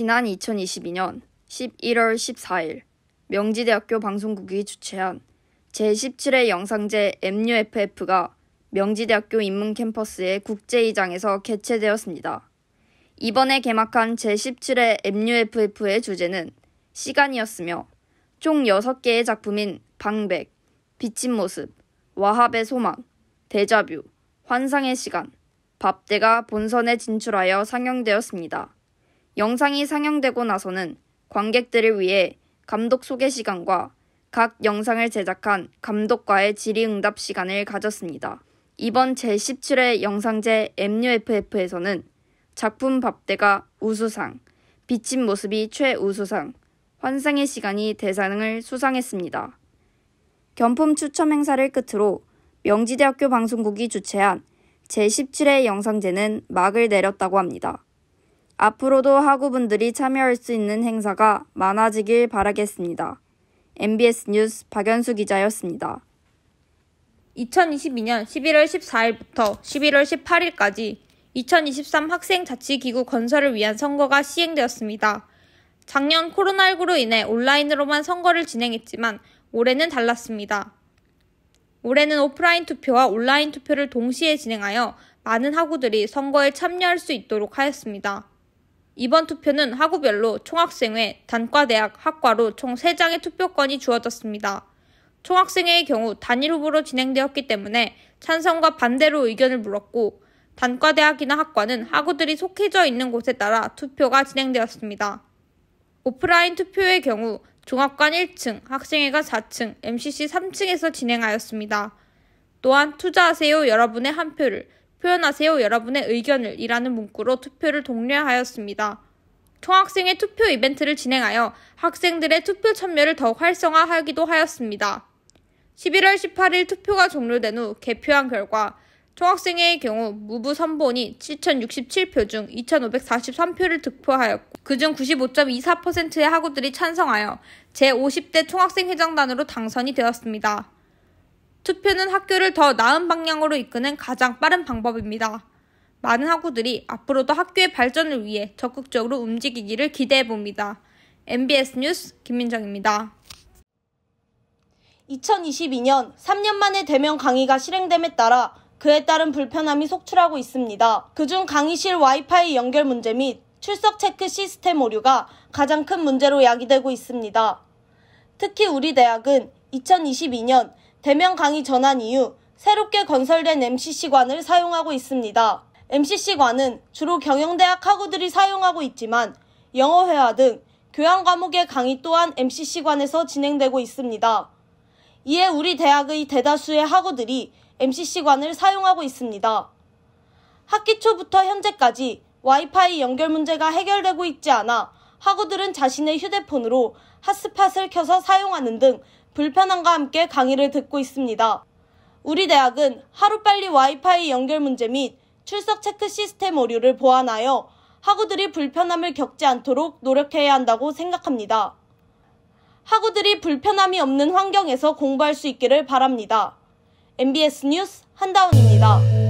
지난 2022년 11월 14일 명지대학교 방송국이 주최한 제17회 영상제 MUFF가 명지대학교 인문캠퍼스의 국제이장에서 개최되었습니다. 이번에 개막한 제17회 MUFF의 주제는 시간이었으며 총 6개의 작품인 방백, 비친 모습, 와합의 소망, 데자뷰, 환상의 시간, 밥대가 본선에 진출하여 상영되었습니다. 영상이 상영되고 나서는 관객들을 위해 감독 소개 시간과 각 영상을 제작한 감독과의 질의응답 시간을 가졌습니다. 이번 제17회 영상제 MUFF에서는 작품 밥대가 우수상, 비친 모습이 최우수상, 환상의 시간이 대상을 수상했습니다. 견품 추첨 행사를 끝으로 명지대학교 방송국이 주최한 제17회 영상제는 막을 내렸다고 합니다. 앞으로도 학우분들이 참여할 수 있는 행사가 많아지길 바라겠습니다. MBS 뉴스 박연수 기자였습니다. 2022년 11월 14일부터 11월 18일까지 2023 학생 자치기구 건설을 위한 선거가 시행되었습니다. 작년 코로나19로 인해 온라인으로만 선거를 진행했지만 올해는 달랐습니다. 올해는 오프라인 투표와 온라인 투표를 동시에 진행하여 많은 학우들이 선거에 참여할 수 있도록 하였습니다. 이번 투표는 학우별로 총학생회, 단과대학, 학과로 총 3장의 투표권이 주어졌습니다. 총학생회의 경우 단일 후보로 진행되었기 때문에 찬성과 반대로 의견을 물었고 단과대학이나 학과는 학우들이 속해져 있는 곳에 따라 투표가 진행되었습니다. 오프라인 투표의 경우 종합관 1층, 학생회관 4층, MCC 3층에서 진행하였습니다. 또한 투자하세요 여러분의 한 표를 표현하세요 여러분의 의견을 이라는 문구로 투표를 독려하였습니다. 총학생회 투표 이벤트를 진행하여 학생들의 투표 참여를 더욱 활성화하기도 하였습니다. 11월 18일 투표가 종료된 후 개표한 결과 총학생회의 경우 무부 선본이 7,067표 중 2,543표를 득표하였고 그 중 95.24%의 학우들이 찬성하여 제50대 총학생회장단으로 당선이 되었습니다. 투표는 학교를 더 나은 방향으로 이끄는 가장 빠른 방법입니다. 많은 학우들이 앞으로도 학교의 발전을 위해 적극적으로 움직이기를 기대해 봅니다. MBS 뉴스 김민정입니다. 2022년 3년 만에 대면 강의가 실행됨에 따라 그에 따른 불편함이 속출하고 있습니다. 그중 강의실 와이파이 연결 문제 및 출석 체크 시스템 오류가 가장 큰 문제로 야기되고 있습니다. 특히 우리 대학은 2022년 대면 강의 전환 이후 새롭게 건설된 MCC관을 사용하고 있습니다. MCC관은 주로 경영대학 학우들이 사용하고 있지만 영어회화 등 교양 과목의 강의 또한 MCC관에서 진행되고 있습니다. 이에 우리 대학의 대다수의 학우들이 MCC관을 사용하고 있습니다. 학기 초부터 현재까지 와이파이 연결 문제가 해결되고 있지 않아 학우들은 자신의 휴대폰으로 핫스팟을 켜서 사용하는 등 불편함과 함께 강의를 듣고 있습니다. 우리 대학은 하루빨리 와이파이 연결 문제 및 출석 체크 시스템 오류를 보완하여 학우들이 불편함을 겪지 않도록 노력해야 한다고 생각합니다. 학우들이 불편함이 없는 환경에서 공부할 수 있기를 바랍니다. MBS 뉴스 한다운입니다.